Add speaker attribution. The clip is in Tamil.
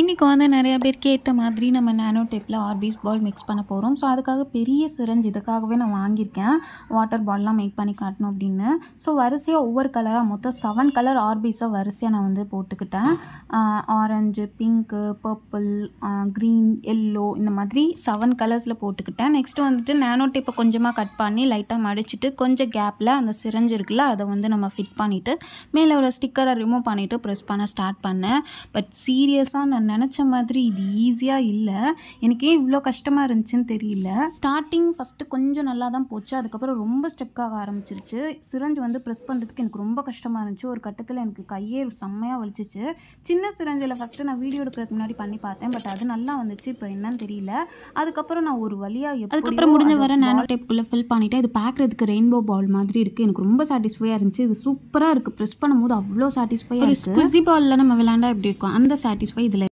Speaker 1: இன்றைக்கி வந்து நிறையா பேர் கேட்ட மாதிரி நம்ம நானோ டேப்பில் ஆர்பிஸ் பால் மிக்ஸ் பண்ண போகிறோம் ஸோ அதுக்காக பெரிய சிரஞ்சு இதுக்காகவே நான் வாங்கியிருக்கேன் வாட்டர் பால்லாம் மேக் பண்ணி காட்டணும் அப்படின்னு ஸோ வரிசையாக ஒவ்வொரு கலராக மொத்தம் செவன் கலர் ஆர்பிஸாக வரிசையாக நான் வந்து போட்டுக்கிட்டேன் orange pink purple green yellow இந்த மாதிரி செவன் கலர்ஸில் போட்டுக்கிட்டேன் நெக்ஸ்ட்டு வந்துட்டு நானோ டேப்பை கொஞ்சமாக கட் பண்ணி லைட்டாக மடிச்சுட்டு கொஞ்சம் கேப்பில் அந்த சிரஞ்சு இருக்குல்ல அதை வந்து நம்ம ஃபிட் பண்ணிவிட்டு மேலே ஒரு ஸ்டிக்கரை ரிமூவ் பண்ணிவிட்டு ப்ரெஸ் பண்ண ஸ்டார்ட் பண்ணேன் பட் சீரியஸாக நான் நான் நினச்ச மாதிரி இது ஈஸியாக இல்லை எனக்கு ஏன் இவ்வளோ கஷ்டமாக இருந்துச்சுன்னு தெரியல ஸ்டார்டிங் ஃபஸ்ட்டு கொஞ்சம் நல்லா தான் போச்சு அதுக்கப்புறம் ரொம்ப ஸ்டெக்காக ஆரம்பிச்சிருச்சு சிரஞ்சு வந்து ப்ரெஸ் பண்ணுறதுக்கு எனக்கு ரொம்ப கஷ்டமாக இருந்துச்சு ஒரு கட்டத்தில் எனக்கு கையே செம்மையாக வலிச்சிச்சு சின்ன சிரஞ்சில் ஃபஸ்ட்டு நான் வீடியோ எடுக்கிறதுக்கு முன்னாடி பண்ணி பார்த்தேன் பட் அது நல்லா வந்துச்சு இப்போ என்னன்னு தெரியல அதுக்கப்புறம் நான் ஒரு வழியாக அதுக்கப்புறம் முடிஞ்ச வர நானோ டேப்புக்குள்ளே ஃபில் பண்ணிவிட்டேன் இது பார்க்குறதுக்கு ரெயின்போ பால் மாதிரி இருக்குது எனக்கு ரொம்ப சாட்டிஸ்ஃபையாக இருந்துச்சு இது
Speaker 2: சூப்பராக இருக்குது ப்ரெஸ் பண்ணும்போது அவ்வளோ சாட்டிஸ்ஃபையாக ஒரு ஸ்குசி பாலில் நம்ம விளாண்டா எப்படி இருக்கும் அந்த சாட்டிஸ்ஃபை இதில்